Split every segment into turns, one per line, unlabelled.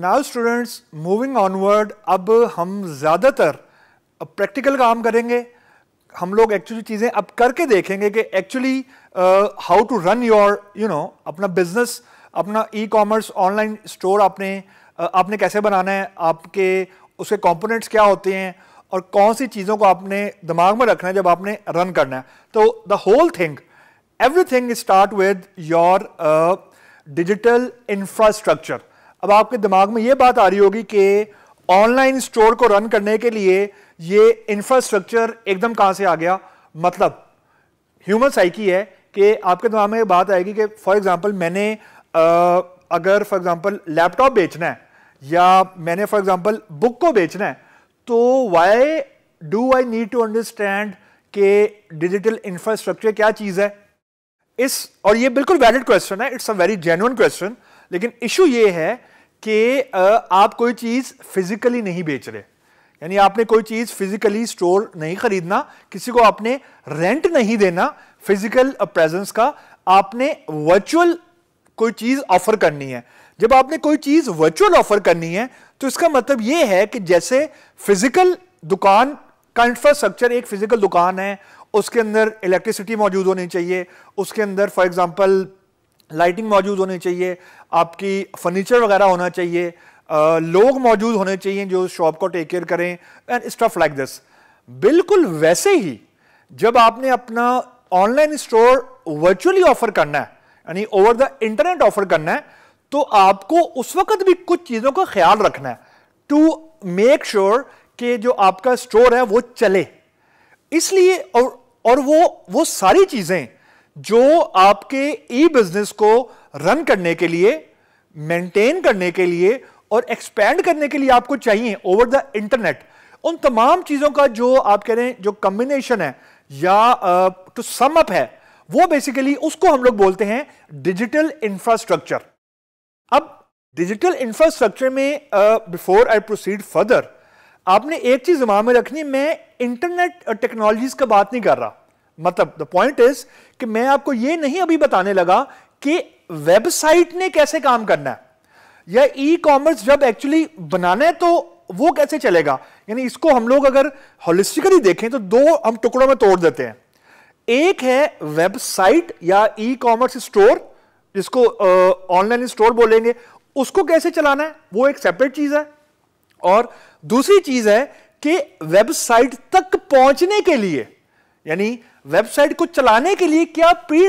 now students moving onward अब हम ज़्यादातर प्रैक्टिकल काम करेंगे हम लोग एक्चुअली चीज़ें अब करके देखेंगे कि actually how to run your you know अपना बिजनेस अपना ई कॉमर्स ऑनलाइन स्टोर आपने uh, आपने कैसे बनाना है आपके उसके कंपोनेंट्स क्या होते हैं और कौन सी चीज़ों को आपने दिमाग में रखना है जब आपने रन करना है तो the whole thing everything start with your digital infrastructure अब आपके दिमाग में ये बात आ रही होगी कि ऑनलाइन स्टोर को रन करने के लिए ये इंफ्रास्ट्रक्चर एकदम कहाँ से आ गया मतलब ह्यूमन साइकी है कि आपके दिमाग में बात आएगी कि फॉर एग्जांपल मैंने आ, अगर फॉर एग्जांपल लैपटॉप बेचना है या मैंने फॉर एग्जांपल बुक को बेचना है तो why do I need to understand के डिजिटल इंफ्रास्ट्रक्चर क्या चीज़ है इस और ये बिल्कुल वैलिड क्वेश्चन है it's a very genuine question लेकिन इशू ये है कि आप कोई चीज़ फिजिकली नहीं बेच रहे यानी आपने कोई चीज़ फिजिकली स्टोर नहीं खरीदना किसी को आपने रेंट नहीं देना फिजिकल प्रेजेंस का आपने वर्चुअल कोई चीज़ ऑफर करनी है जब आपने कोई चीज़ वर्चुअल ऑफर करनी है तो इसका मतलब ये है कि जैसे फिजिकल दुकान का इंफ्रास्ट्रक्चर एक फिजिकल दुकान है उसके अंदर इलेक्ट्रिसिटी मौजूद होनी चाहिए उसके अंदर फॉर एग्जाम्पल लाइटिंग मौजूद होनी चाहिए आपकी फर्नीचर वगैरह होना चाहिए लोग मौजूद होने चाहिए जो शॉप को टेक केयर करें एंड स्टफ लाइक दिस बिल्कुल वैसे ही जब आपने अपना ऑनलाइन स्टोर वर्चुअली ऑफर करना है यानी ओवर द इंटरनेट ऑफर करना है तो आपको उस वक्त भी कुछ चीज़ों का ख्याल रखना है टू मेक श्योर कि जो आपका स्टोर है वो चले इसलिए और और वो वो सारी चीज़ें जो आपके ई बिजनेस को रन करने के लिए मेंटेन करने के लिए और एक्सपैंड करने के लिए आपको चाहिए ओवर द इंटरनेट उन तमाम चीजों का जो आप कह रहे हैं जो कम्बिनेशन है या टू सम अप है वो बेसिकली उसको हम लोग बोलते हैं डिजिटल इंफ्रास्ट्रक्चर अब डिजिटल इंफ्रास्ट्रक्चर में बिफोर आई प्रोसीड फर्दर आपने एक चीज दिमाग में रखनी मैं इंटरनेट टेक्नोलॉजीज का बात नहीं कर रहा मतलब द पॉइंट इज कि मैं आपको यह नहीं अभी बताने लगा कि वेबसाइट ने कैसे काम करना है या ई कॉमर्स जब एक्चुअली बनाना है तो वो कैसे चलेगा यानी इसको हम लोग अगर होलिस्टिकली देखें तो दो हम टुकड़ों में तोड़ देते हैं एक है वेबसाइट या ई कॉमर्स स्टोर जिसको ऑनलाइन स्टोर बोलेंगे उसको कैसे चलाना है वो एक सेपरेट चीज है और दूसरी चीज है कि वेबसाइट तक पहुंचने के लिए यानी वेबसाइट को चलाने के लिए क्या प्री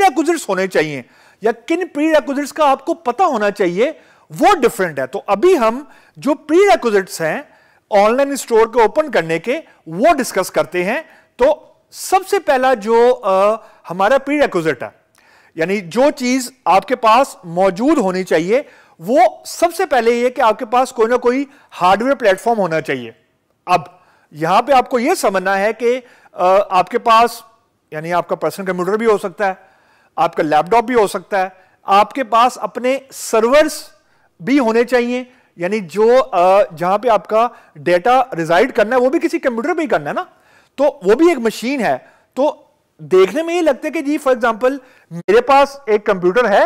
होने चाहिए या किन प्री का आपको पता होना चाहिए वो डिफरेंट है तो अभी हम जो प्री हैं ऑनलाइन स्टोर को ओपन करने के वो डिस्कस करते हैं तो सबसे पहला जो आ, हमारा प्री है यानी जो चीज आपके पास मौजूद होनी चाहिए वो सबसे पहले ये कि आपके पास कोई ना कोई हार्डवेयर प्लेटफॉर्म होना चाहिए अब यहां पे आपको यह समझना है कि आपके पास यानी आपका पर्सनल कंप्यूटर भी हो सकता है आपका लैपटॉप भी हो सकता है आपके पास अपने सर्वर्स भी होने चाहिए यानी जो जहां पे आपका डेटा रिजाइड करना है वो भी किसी कंप्यूटर पे ही करना है ना तो वो भी एक मशीन है तो देखने में ये लगता है कि जी फॉर एग्जाम्पल मेरे पास एक कंप्यूटर है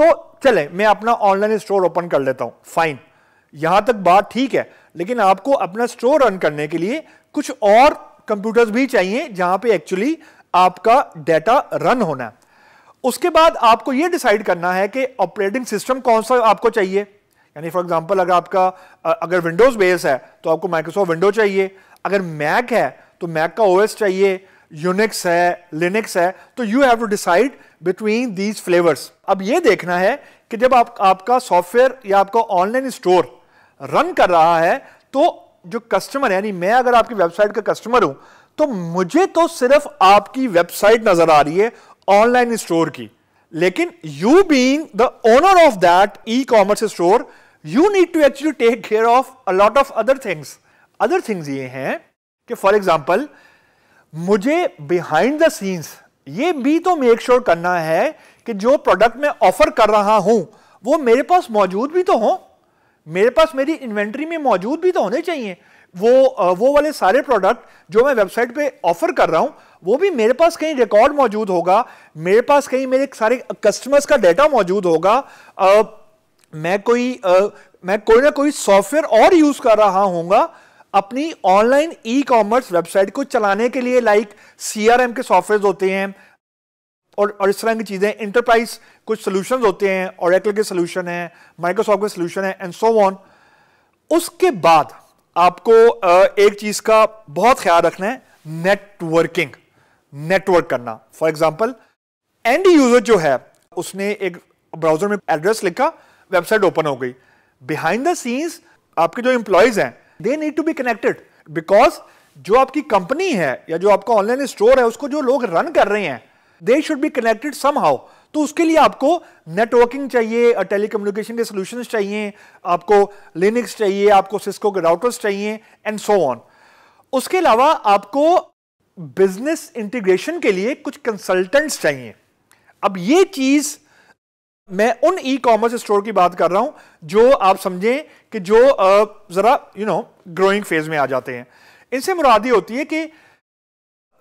तो चले मैं अपना ऑनलाइन स्टोर ओपन कर लेता हूं फाइन यहां तक बात ठीक है लेकिन आपको अपना स्टोर रन करने के लिए कुछ और कंप्यूटर्स भी चाहिए जहां पे एक्चुअली आपका डेटा रन होना है उसके बाद आपको यह डिसाइड करना है कि ऑपरेटिंग सिस्टम कौन सा आपको चाहिए यानी फॉर एग्जांपल अगर आपका अगर विंडोज बेस है तो आपको माइक्रोसॉफ्ट विंडो चाहिए अगर मैक है तो मैक का ओएस चाहिए यूनिक्स है लिनिक्स है तो you have to decide between these flavours अब यह देखना है कि जब आप आपका सॉफ्टवेयर या आपका ऑनलाइन स्टोर रन कर रहा है तो जो कस्टमर है यानी मैं अगर आपकी वेबसाइट का कस्टमर हूं तो मुझे तो सिर्फ आपकी वेबसाइट नजर आ रही है ऑनलाइन स्टोर की लेकिन you being the owner of that e commerce store you need to actually take care of a lot of other things other things ये हैं कि फॉर एग्जाम्पल मुझे बिहाइंड द सीन्स ये भी तो मेक श्योर sure करना है कि जो प्रोडक्ट मैं ऑफर कर रहा हूं वो मेरे पास मौजूद भी तो हो मेरे पास मेरी इन्वेंट्री में मौजूद भी तो होने चाहिए वो वो वाले सारे प्रोडक्ट जो मैं वेबसाइट पे ऑफर कर रहा हूँ वो भी मेरे पास कहीं रिकॉर्ड मौजूद होगा मेरे पास कहीं मेरे सारे कस्टमर्स का डेटा मौजूद होगा आ, मैं कोई आ, मैं कोई ना कोई सॉफ्टवेयर और यूज़ कर रहा होगा अपनी ऑनलाइन ई कॉमर्स वेबसाइट को चलाने के लिए लाइक सी के सॉफ्टवेयर होते हैं और और इस तरह की चीज़ें इंटरप्राइज कुछ सोल्यूशन होते हैं और के सोल्यूशन है माइक्रोसॉफ्ट के सोल्यूशन है एंड सो ऑन उसके बाद आपको एक चीज का बहुत ख्याल रखना है नेटवर्किंग नेटवर्क करना फॉर एग्जाम्पल एंड यूजर जो है उसने एक ब्राउजर में एड्रेस लिखा वेबसाइट ओपन हो गई बिहाइंड द सीन्स आपके जो इंप्लॉयज हैं they need to be connected because जो आपकी कंपनी है या जो आपका ऑनलाइन स्टोर है उसको जो लोग रन कर रहे हैं they should be connected somehow तो उसके लिए आपको नेटवर्किंग चाहिए टेलीकम्युनिकेशन के सोल्यूशन चाहिए आपको लिनिक्स चाहिए आपको सिस्को के राउटर्स चाहिए एंड सो ऑन उसके अलावा आपको बिजनेस इंटीग्रेशन के लिए कुछ कंसल्टेंट्स चाहिए अब ये चीज मैं उन ई कॉमर्स स्टोर की बात कर रहा हूं जो आप समझें कि जो जरा यू नो ग्रोइंग फेज में आ जाते हैं इनसे मुरादी होती है कि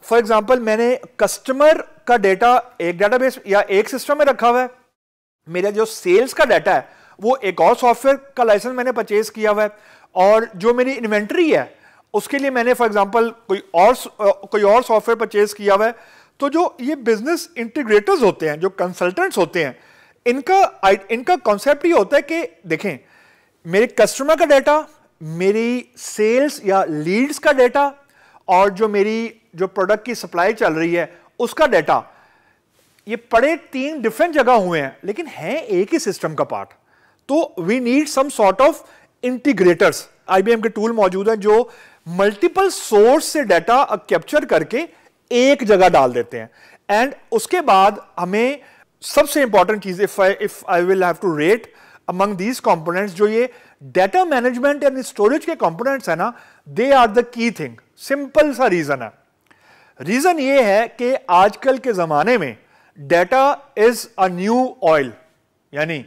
फॉर एग्जाम्पल मैंने कस्टमर का डेटा एक डेटाबेस या एक सिस्टम में रखा हुआ है मेरा जो सेल्स का डाटा है वो एक और सॉफ्टवेयर का लाइसेंस मैंने परचेज किया हुआ है और जो मेरी इन्वेंट्री है उसके लिए मैंने फॉर एग्ज़ाम्पल कोई और कोई और सॉफ्टवेयर परचेज किया हुआ है तो जो ये बिजनेस इंटीग्रेटर्स होते हैं जो कंसल्टेंट्स होते हैं इनका इनका कॉन्सेप्ट ये होता है कि देखें मेरे कस्टमर का डाटा मेरी सेल्स या लीड्स का डाटा और जो मेरी जो प्रोडक्ट की सप्लाई चल रही है उसका डेटा ये पड़े तीन डिफरेंट जगह हुए हैं लेकिन है एक ही सिस्टम का पार्ट तो we need some sort of integrators IBM के टूल मौजूद हैं जो मल्टीपल सोर्स से डाटा कैप्चर करके एक जगह डाल देते हैं एंड उसके बाद हमें सबसे इंपॉर्टेंट चीज if I if I will have to rate among these components जो ये डेटा मैनेजमेंट एंड स्टोरेज के components है ना they are the key thing simple सा रीजन है रीजन ये है कि आजकल के जमाने में data is a new oil यानी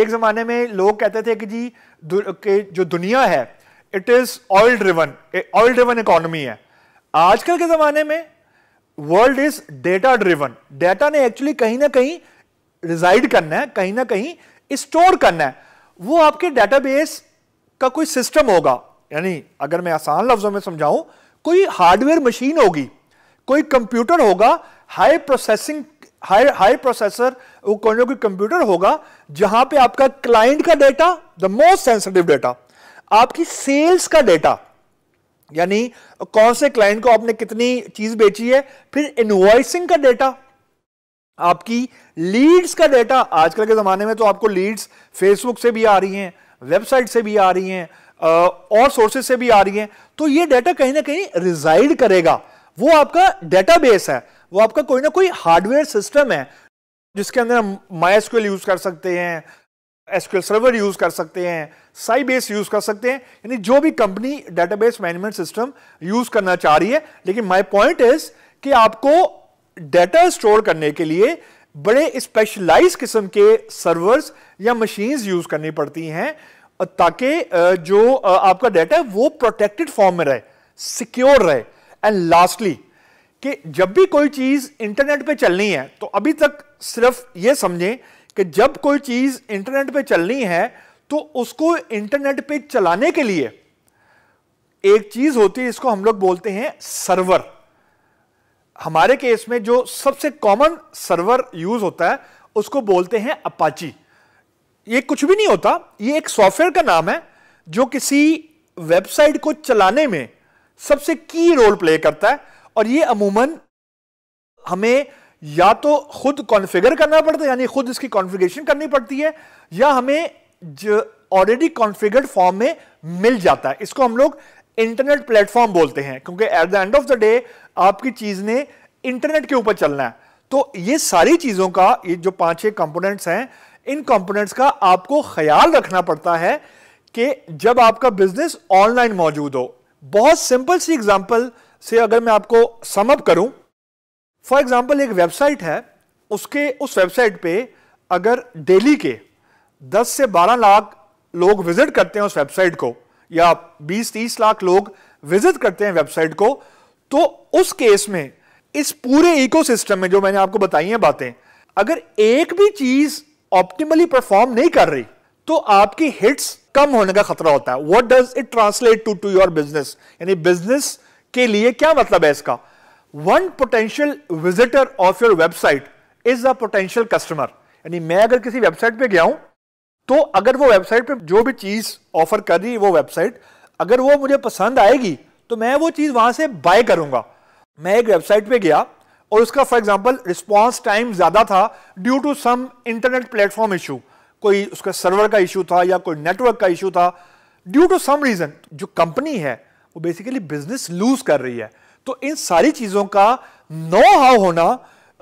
एक जमाने में लोग कहते थे कि जी के जो दुनिया है it is oil driven oil driven economy है आजकल के जमाने में world is data driven data ने एक्चुअली कहीं ना कहीं रिजाइड करना है कहीं ना कहीं स्टोर करना है वो आपके डेटाबेस का कोई सिस्टम होगा यानी अगर मैं आसान लफ्जों में समझाऊं कोई हार्डवेयर मशीन होगी कोई कंप्यूटर होगा high processing high high processor वो कोई कोई कंप्यूटर होगा जहां पे आपका क्लाइंट का data the most sensitive data आपकी सेल्स का डेटा यानी कौन से क्लाइंट को आपने कितनी चीज बेची है फिर इनवॉइसिंग का डेटा आपकी लीड्स का डेटा आजकल के जमाने में तो आपको लीड्स फेसबुक से भी आ रही हैं वेबसाइट से भी आ रही हैं और सोर्सेज से भी आ रही हैं तो ये डेटा कहीं ना कहीं रिजाइड करेगा वो आपका डेटाबेस है वो आपका कोई ना कोई हार्डवेयर सिस्टम है जिसके अंदर हम माई यूज कर सकते हैं एसक्यूएल सर्वर यूज कर सकते हैं साई बेस यूज कर सकते हैं यानी जो भी company database management system use करना चाह रही है लेकिन माय पॉइंट इज कि आपको डेटा स्टोर करने के लिए बड़े स्पेशलाइज किस्म के सर्वर्स या मशीन्स यूज करनी पड़ती हैं ताकि जो आपका डेटा है वो प्रोटेक्टेड फॉर्म में रहे सिक्योर रहे एंड लास्टली कि जब भी कोई चीज़ इंटरनेट पे चलनी है तो अभी तक सिर्फ ये समझें कि जब कोई चीज़ इंटरनेट पे चलनी है तो उसको इंटरनेट पे चलाने के लिए एक चीज़ होती है इसको हम लोग बोलते हैं सर्वर हमारे केस में जो सबसे कॉमन सर्वर यूज़ होता है उसको बोलते हैं अपाची ये कुछ भी नहीं होता ये एक सॉफ्टवेयर का नाम है जो किसी वेबसाइट को चलाने में सबसे की रोल प्ले करता है और ये अमूमन हमें या तो खुद कॉन्फ़िगर करना पड़ता है यानी खुद इसकी कॉन्फ़िगरेशन करनी पड़ती है या हमें ऑलरेडी कॉन्फ़िगर्ड फॉर्म में मिल जाता है इसको हम लोग इंटरनेट प्लेटफॉर्म बोलते हैं क्योंकि at the end of the day आपकी चीज़ ने इंटरनेट के ऊपर चलना है तो ये सारी चीज़ों का ये जो पांच छह कंपोनेंट्स हैं इन कंपोनेंट्स का आपको ख्याल रखना पड़ता है कि जब आपका बिजनेस ऑनलाइन मौजूद हो बहुत सिंपल सी एग्जाम्पल से अगर मैं आपको समअप करूं फॉर एग्जाम्पल एक वेबसाइट है उसके उस वेबसाइट पे अगर डेली के 10 से 12 लाख लोग विजिट करते हैं उस वेबसाइट को या 20-30 लाख लोग विजिट करते हैं वेबसाइट को तो उस केस में इस पूरे इकोसिस्टम में जो मैंने आपको बताई हैं बातें अगर एक भी चीज ऑप्टिमली परफॉर्म नहीं कर रही तो आपकी हिट्स कम होने का खतरा होता है what does it translate to to your business यानी बिजनेस के लिए क्या मतलब है इसका one potential visitor of your website is a potential customer यानी मैं अगर किसी वेबसाइट पे गया हूं तो अगर वो वेबसाइट पे जो भी चीज ऑफर कर रही है वो वेबसाइट अगर वो मुझे पसंद आएगी तो मैं वो चीज वहां से बाय करूंगा मैं एक वेबसाइट पे गया और उसका फॉर एग्जाम्पल रिस्पॉन्स टाइम ज्यादा था due to some internet platform issue कोई उसका सर्वर का इशू था या कोई नेटवर्क का इशू था ड्यू टू सम रीज़न जो कंपनी है वो बेसिकली बिजनेस लूज कर रही है तो इन सारी चीज़ों का नो हाउ होना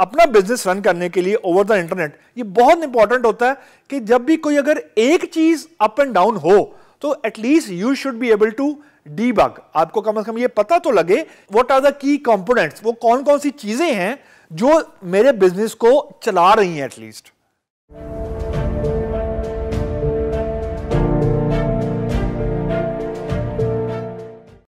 अपना बिजनेस रन करने के लिए ओवर द इंटरनेट ये बहुत इंपॉर्टेंट होता है कि जब भी कोई अगर एक चीज़ अप एंड डाउन हो तो at least you should be able to डी आपको कम से कम ये पता तो लगे what are the key components वो कौन कौन सी चीज़ें हैं जो मेरे बिजनेस को चला रही हैं एटलीस्ट